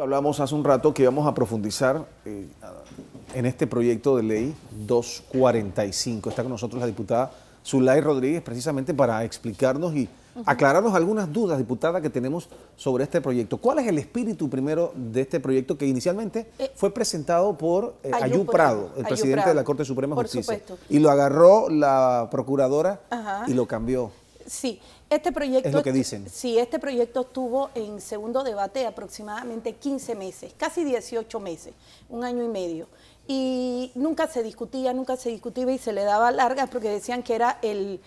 Hablamos hace un rato que íbamos a profundizar eh, en este proyecto de ley 245. Está con nosotros la diputada Zulay Rodríguez precisamente para explicarnos y aclararnos algunas dudas, diputada, que tenemos sobre este proyecto. ¿Cuál es el espíritu primero de este proyecto que inicialmente eh, fue presentado por eh, Prado, el presidente de la Corte Suprema de Justicia? Y lo agarró la procuradora y lo cambió. Sí, este proyecto, Sí, este proyecto estuvo en segundo debate aproximadamente 15 meses, casi 18 meses, un año y medio. Y nunca se discutía, nunca se discutía y se le daba largas porque decían que era el,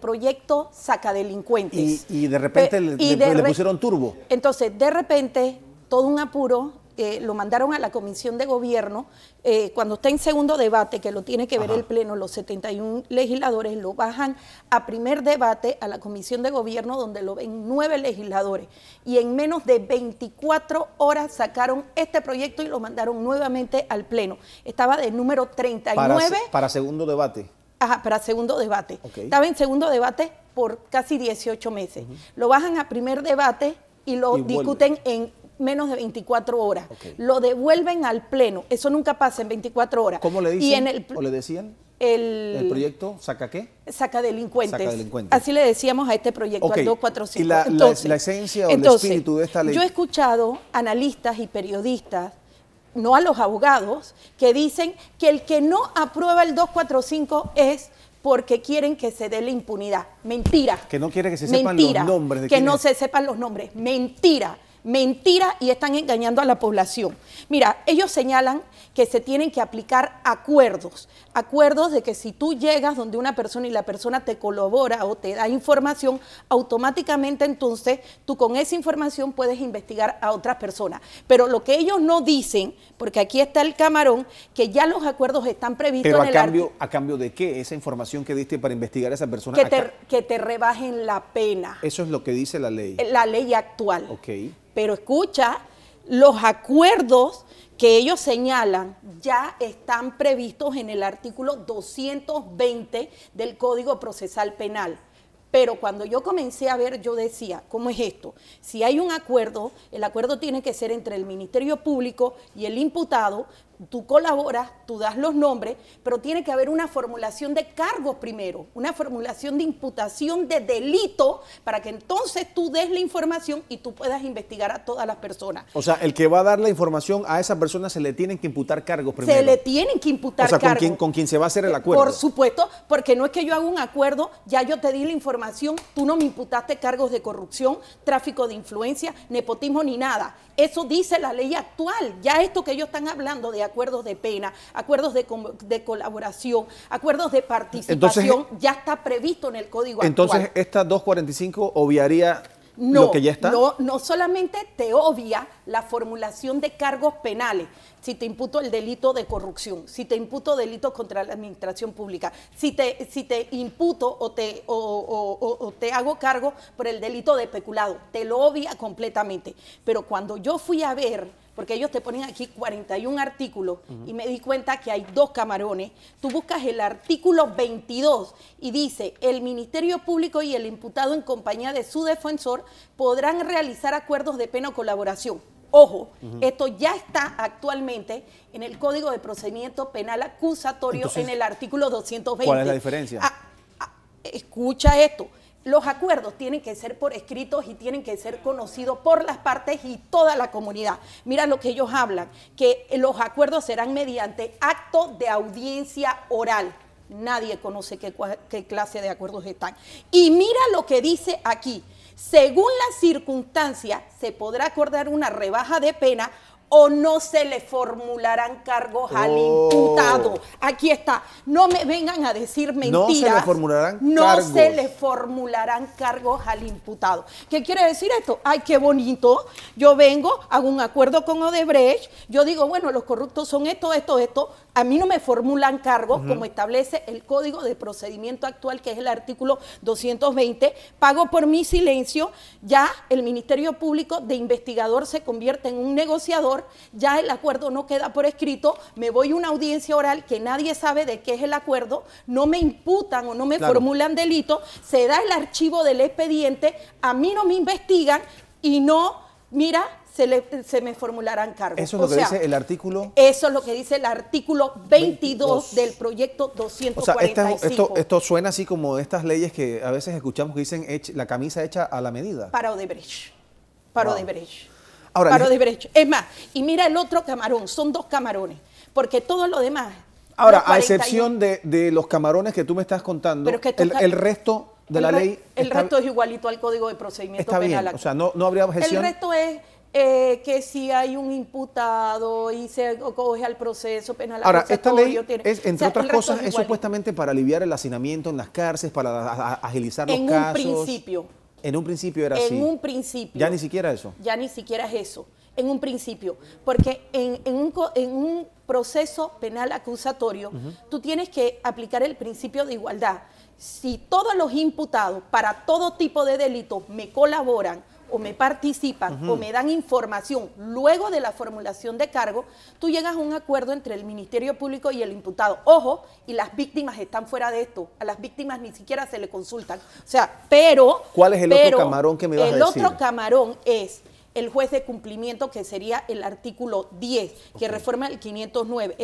proyecto sacadelincuentes. Y, y de repente le pusieron turbo. Entonces, de repente, todo un apuro, eh, lo mandaron a la Comisión de Gobierno, eh, cuando está en segundo debate, que lo tiene que ver el Pleno, los 71 legisladores lo bajan a primer debate a la Comisión de Gobierno, donde lo ven nueve legisladores. Y en menos de 24 horas sacaron este proyecto y lo mandaron nuevamente al Pleno. Estaba de número 39. Para, segundo debate. Ajá, para segundo debate. Estaba en segundo debate por casi 18 meses. Lo bajan a primer debate y lo discuten en menos de 24 horas. Lo devuelven al pleno. Eso nunca pasa en 24 horas. ¿Cómo le dicen? ¿O le decían? El, proyecto saca qué? Saca delincuentes. Así le decíamos a este proyecto, al 245. ¿Y la, esencia o el espíritu de esta ley? Yo he escuchado analistas y periodistas no a los abogados, que dicen que el que no aprueba el 245 es porque quieren que se dé la impunidad. Mentira. Que no quiere que se sepan los nombres. De que no se sepan los nombres. Mentira mentira y están engañando a la población. Mira, ellos señalan que se tienen que aplicar acuerdos, acuerdos de que si tú llegas donde una persona y la persona te colabora o te da información, automáticamente entonces tú con esa información puedes investigar a otras personas. Pero lo que ellos no dicen, porque aquí está el camarón, que ya los acuerdos están previstos Pero a cambio, ¿A cambio de qué? Esa información que diste para investigar a esa persona. Que te, que te rebajen la pena. Eso es lo que dice la ley. Eh, la ley actual. Ok. Pero escucha, los acuerdos que ellos señalan ya están previstos en el artículo 220 del Código Procesal Penal. Pero cuando yo comencé a ver, yo decía, ¿cómo es esto? Si hay un acuerdo, el acuerdo tiene que ser entre el Ministerio Público y el imputado, tú colaboras, tú das los nombres, pero tiene que haber una formulación de cargos primero, una formulación de imputación de delito para que entonces tú des la información y tú puedas investigar a todas las personas. O sea, el que va a dar la información a esa persona se le tienen que imputar cargos primero. Se le tienen que imputar cargos. O sea, Con, quien, con se va a hacer el acuerdo. Por supuesto, porque no es que yo haga un acuerdo, ya yo te di la información, tú no me imputaste cargos de corrupción, tráfico de influencia, nepotismo ni nada. Eso dice la ley actual. Ya esto que ellos están hablando de acuerdos de pena, acuerdos de, colaboración, acuerdos de participación, eh, ya está previsto en el código entonces, actual. Entonces, esta 245 obviaría lo que ya está? No, no solamente te obvia la formulación de cargos penales, si te imputo el delito de corrupción, si te imputo delito contra la administración pública, si te, si te imputo o te, o, te hago cargo por el delito de peculado, te lo obvia completamente. Pero cuando yo fui a ver porque ellos te ponen aquí 41 artículos y me di cuenta que hay dos camarones. Tú buscas el artículo 22 y dice, el Ministerio Público y el imputado en compañía de su defensor podrán realizar acuerdos de pena o colaboración. Ojo, esto ya está actualmente en el Código de Procedimiento Penal Acusatorio en el artículo 220. ¿Cuál es la diferencia? Ah, ah, escucha esto los acuerdos tienen que ser por escritos y tienen que ser conocidos por las partes y toda la comunidad. Mira lo que ellos hablan, que los acuerdos serán mediante acto de audiencia oral. Nadie conoce qué, qué clase de acuerdos están. Y mira lo que dice aquí. Según la circunstancia, se podrá acordar una rebaja de pena o no se le formularán cargos al oh. imputado. Aquí está. No me vengan a decir mentiras. No se le formularán cargos. No se le formularán cargos al imputado. ¿Qué quiere decir esto? Ay, qué bonito. Yo vengo, hago un acuerdo con Odebrecht. Yo digo, bueno, los corruptos son esto, esto, esto. A mí no me formulan cargos como establece el Código de Procedimiento Actual, que es el artículo 220. Pago por mi silencio. Ya el Ministerio Público de Investigador se convierte en un negociador ya el acuerdo no queda por escrito, me voy a una audiencia oral que nadie sabe de qué es el acuerdo, no me imputan o no me formulan delito, se da el archivo del expediente, a mí no me investigan y no, mira, se, me formularán cargos. Eso es lo que dice el artículo. Eso es lo que dice el artículo 22, del proyecto 245. esto, suena así como estas leyes que a veces escuchamos que dicen la camisa hecha a la medida. Para Odebrecht. Para Odebrecht. Ahora, Es más, y mira el otro camarón, son dos camarones, porque todo lo demás... Ahora, a excepción de, los camarones que tú me estás contando, el, resto de la ley... El resto es igualito al Código de Procedimiento está Bien, o sea, no, habría objeción. El resto es... Eh, que si hay un imputado y se coge al proceso penal. Ahora, esta ley, entre otras cosas, es, supuestamente para aliviar el hacinamiento en las cárceles, para agilizar los casos. En un principio, en un principio era así. En un principio. Ya ni siquiera eso. Ya ni siquiera es eso. En un principio. Porque en, un, proceso penal acusatorio, tú tienes que aplicar el principio de igualdad. Si todos los imputados para todo tipo de delitos me colaboran o me participan o me dan información luego de la formulación de cargo, tú llegas a un acuerdo entre el Ministerio Público y el imputado. Ojo, y las víctimas están fuera de esto. A las víctimas ni siquiera se le consultan. O sea, pero... ¿Cuál es el otro camarón que me vas a decir? El otro camarón es el juez de cumplimiento, que sería el artículo 10, que reforma el 509,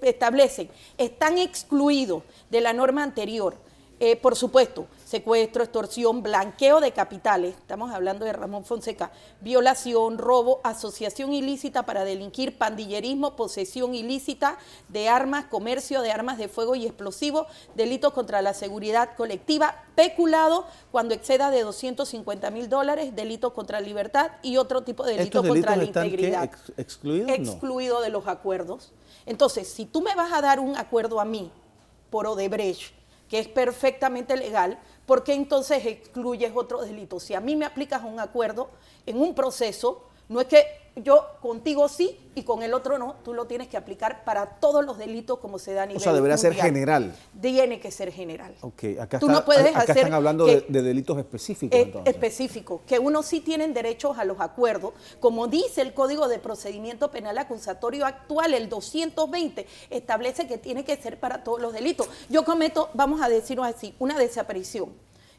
establece, están excluidos de la norma anterior eh, por supuesto, secuestro, extorsión, blanqueo de capitales, estamos hablando de Ramón Fonseca, violación, robo, asociación ilícita para delinquir, pandillerismo, posesión ilícita de armas, comercio de armas de fuego y explosivos, delitos contra la seguridad colectiva, peculado cuando exceda de 250 mil dólares, delitos contra libertad y otro tipo de delitos, contra la integridad. excluido, excluido de los acuerdos. Entonces, si tú me vas a dar un acuerdo a mí por Odebrecht, que es perfectamente legal, ¿por qué entonces excluyes otro delito? Si a mí me aplicas un acuerdo en un proceso, no es que yo contigo sí y con el otro no, tú lo tienes que aplicar para todos los delitos como se dan a nivel O sea, debería ser general. Tiene que ser general. Ok, acá, no están hablando de, delitos específicos. Eh, específicos, que unos sí tienen derechos a los acuerdos. Como dice el Código de Procedimiento Penal Acusatorio actual, el 220, establece que tiene que ser para todos los delitos. Yo cometo, vamos a decirlo así, una desaparición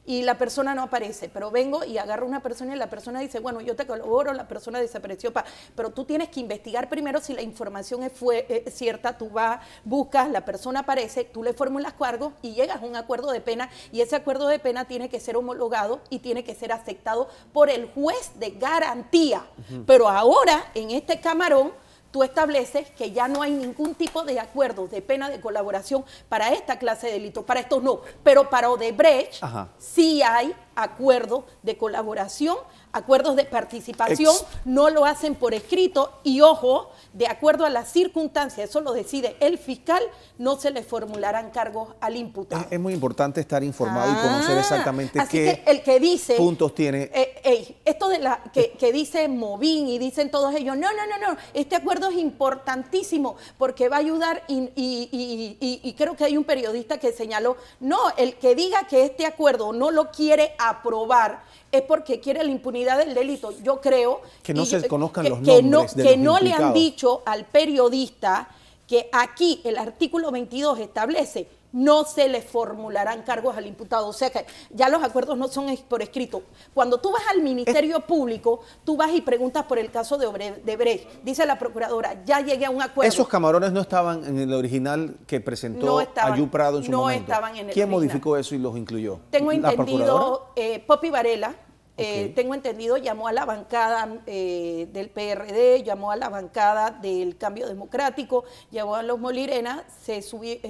y la persona no aparece, pero vengo y agarro a una persona y la persona dice, bueno, yo te colaboro, la persona desapareció, pero tú tienes que investigar primero si la información eh, es, cierta, tú vas, buscas, la persona aparece, tú le formulas cargo y llegas a un acuerdo de pena y ese acuerdo de pena tiene que ser homologado y tiene que ser aceptado por el juez de garantía. Pero ahora, en este camarón, tú estableces que ya no hay ningún tipo de acuerdo de pena de colaboración para esta clase de delitos, para estos no, pero para Odebrecht sí hay acuerdos de colaboración, acuerdos de participación, no lo hacen por escrito y ojo, de acuerdo a las circunstancias, eso lo decide el fiscal, no se le formularán cargos al imputado. Es, muy importante estar informado y conocer ah, exactamente qué que el que dice, puntos tiene. Eh, esto de la que, dice Movín y dicen todos ellos, no, no, no, no, este acuerdo es importantísimo porque va a ayudar y creo que hay un periodista que señaló, no, el que diga que este acuerdo no lo quiere aprobar es porque quiere la impunidad del delito. Yo creo que no se los no, que no le han dicho al periodista que aquí el artículo 22 establece no se le formularán cargos al imputado. O sea que ya los acuerdos no son por escrito. Cuando tú vas al Ministerio Público, tú vas y preguntas por el caso de, Brecht. Dice la procuradora, ya llegué a un acuerdo. Esos camarones no estaban en el original que presentó Ayuprado Prado en su momento. ¿Quién modificó eso y los incluyó? Tengo entendido, Popi eh, Poppy Varela, eh, tengo entendido, llamó a la bancada eh, del PRD, llamó a la bancada del Cambio Democrático, llamó a los Molirena, se eh,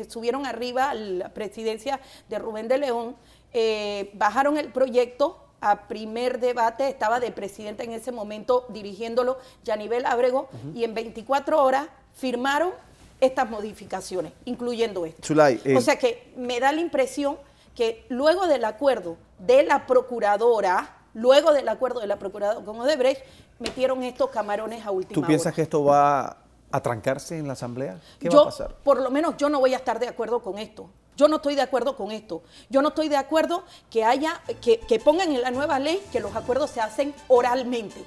subieron arriba a la presidencia de Rubén de León, bajaron el proyecto a primer debate, estaba de presidente en ese momento dirigiéndolo Yanibel Abrego, y en 24 horas firmaron estas modificaciones, incluyendo esto. o sea que me da la impresión que luego del acuerdo de la procuradora, luego del acuerdo de la Procuradora con Odebrecht, metieron estos camarones a última hora. ¿Tú piensas que esto va a trancarse en la Asamblea? ¿Qué va a pasar? Por lo menos yo no voy a estar de acuerdo con esto. Yo no estoy de acuerdo con esto. Yo no estoy de acuerdo que haya, que, que pongan en la nueva ley que los acuerdos se hacen oralmente.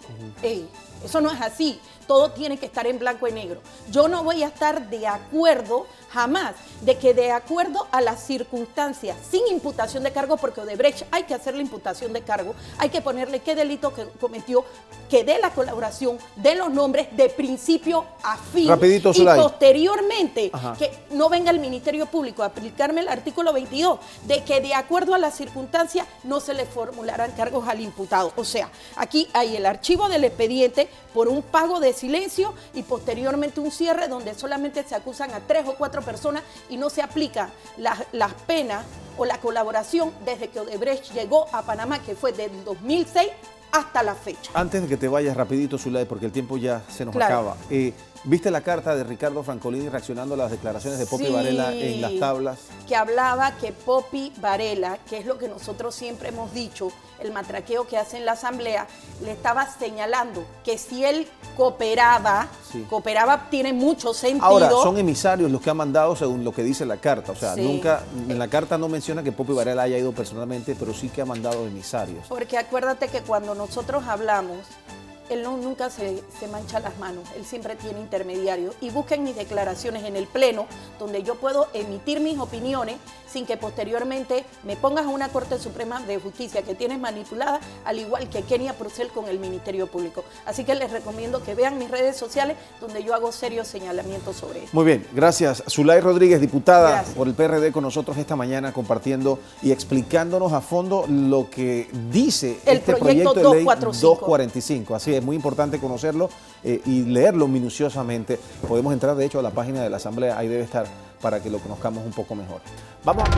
Eso no es así. Todo tiene que estar en blanco y negro. Yo no voy a estar de acuerdo jamás de que de acuerdo a las circunstancias, sin imputación de cargo, porque Odebrecht hay que hacer la imputación de cargo, hay que ponerle qué delito cometió, que dé la colaboración, de los nombres de principio a fin. Rapidito, y posteriormente, que no venga el Ministerio Público a aplicarme el artículo 22, de que de acuerdo a las circunstancias no se le formularán cargos al imputado. O sea, aquí hay el archivo del expediente por un pago de silencio y posteriormente un cierre donde solamente se acusan a tres o cuatro personas y no se aplican las, penas o la colaboración desde que Odebrecht llegó a Panamá, que fue del 2006 hasta la fecha. Antes de que te vayas rapidito, Zulay, porque el tiempo ya se nos acaba. Eh, ¿Viste la carta de Ricardo Francolini reaccionando a las declaraciones de Popi Varela en las tablas? Que hablaba que Popi Varela, que es lo que nosotros siempre hemos dicho, el matraqueo que hace en la Asamblea, le estaba señalando que si él cooperaba, cooperaba tiene mucho sentido. Ahora, son emisarios los que ha mandado según lo que dice la carta. O sea, nunca, en la carta no menciona que Popi Varela haya ido personalmente, pero sí que ha mandado emisarios. Porque acuérdate que cuando nosotros hablamos él no, nunca se, mancha las manos, él siempre tiene intermediarios. Y busquen mis declaraciones en el Pleno, donde yo puedo emitir mis opiniones sin que posteriormente me pongas a una Corte Suprema de Justicia que tienes manipulada, al igual que Kenia Prusel con el Ministerio Público. Así que les recomiendo que vean mis redes sociales, donde yo hago serios señalamientos sobre esto. Muy bien, gracias. Zulay Rodríguez, diputada por el PRD, con nosotros esta mañana compartiendo y explicándonos a fondo lo que dice el este proyecto, de ley 245 es muy importante conocerlo eh, y leerlo minuciosamente. Podemos entrar, de hecho, a la página de la Asamblea, ahí debe estar, para que lo conozcamos un poco mejor. Vamos.